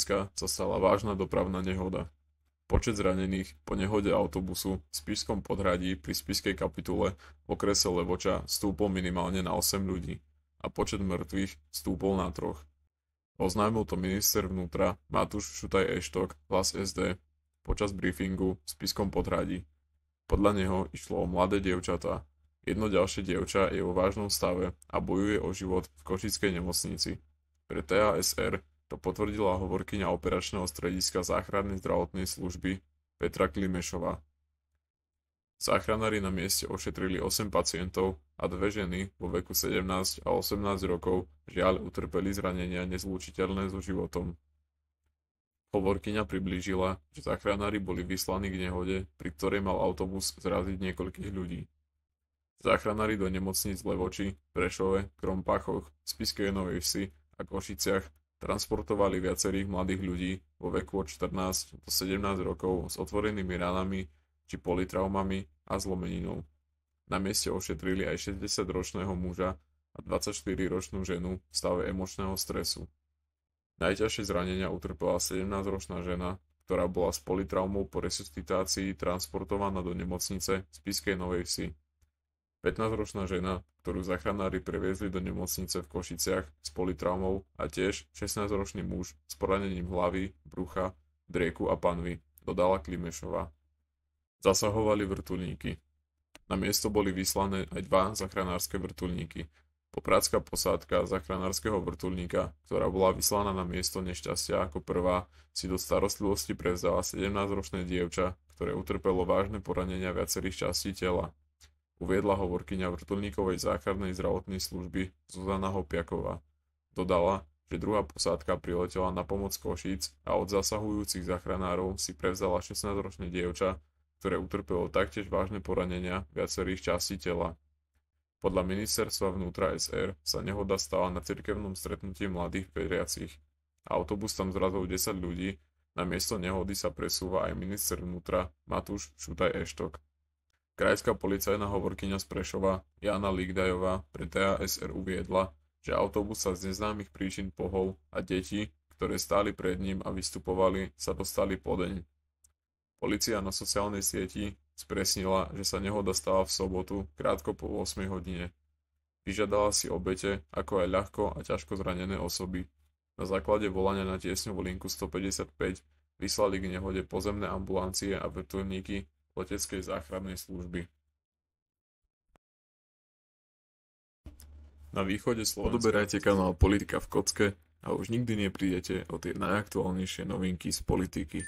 Slovenska sa stala vážna dopravná nehoda. Počet zranených po nehode autobusu v Spišskom podhradí pri Spišskej kapitule v okrese Levoča stúpol minimálne na 8 ľudí a počet mŕtvych stúpol na troch. Oznámil to minister vnútra Matúš Šutaj Eštok, hlas SD, počas briefingu v Spiskom podhradí. Podľa neho išlo o mladé dievčatá. Jedno ďalšie dievča je vo vážnom stave a bojuje o život v košickej nemocnici. Pre TASR to potvrdila hovorkyňa operačného strediska záchrannej zdravotnej služby Petra Klimešová. Záchranári na mieste ošetrili 8 pacientov a dve ženy vo veku 17 a 18 rokov žiaľ utrpeli zranenia nezlúčiteľné so životom. Hovorkyňa priblížila, že záchranári boli vyslaní k nehode, pri ktorej mal autobus zraziť niekoľkých ľudí. Záchranári do nemocníc Levoči, Prešove, Krompachoch, Spiskej Novej Vsi a Košiciach transportovali viacerých mladých ľudí vo veku od 14 do 17 rokov s otvorenými ranami či politraumami a zlomeninou. Na mieste ošetrili aj 60-ročného muža a 24-ročnú ženu v stave emočného stresu. Najťažšie zranenia utrpela 17-ročná žena, ktorá bola s politraumou po resuscitácii transportovaná do nemocnice z Piskej Novej Vsi. 15-ročná žena, ktorú zachránári previezli do nemocnice v Košiciach s politraumou a tiež 16-ročný muž s poranením hlavy, brucha, drieku a panvy, dodala Klimešova. Zasahovali vrtulníky. Na miesto boli vyslané aj dva zachránárske vrtulníky. Popracká posádka zachránárskeho vrtulníka, ktorá bola vyslaná na miesto nešťastia ako prvá, si do starostlivosti prevzala 17-ročné dievča, ktoré utrpelo vážne poranenia viacerých častí tela uviedla hovorkyňa vrtulníkovej záchrannej zdravotnej služby Zuzana Hopiaková. Dodala, že druhá posádka priletela na pomoc Košíc a od zasahujúcich záchranárov si prevzala 16-ročné dievča, ktoré utrpelo taktiež vážne poranenia viacerých častí tela. Podľa ministerstva vnútra SR sa nehoda stala na cirkevnom stretnutí mladých veriacich. Autobus tam zrazil 10 ľudí, na miesto nehody sa presúva aj minister vnútra Matúš Šutaj Eštok. Krajská policajná hovorkyňa z Prešova Jana Ligdajová pre TASR uviedla, že autobus sa z neznámych príčin pohol a deti, ktoré stáli pred ním a vystupovali, sa dostali podeň. Polícia na sociálnej sieti spresnila, že sa nehoda stala v sobotu krátko po 8 hodine. Vyžadala si obete, ako aj ľahko a ťažko zranené osoby. Na základe volania na tiesňovú linku 155 vyslali k nehode pozemné ambulancie a vrtulníky leteckej záchrannej služby. Na východe Slovenska... Odoberajte kanál Politika v kocke a už nikdy neprídete o tie najaktuálnejšie novinky z politiky.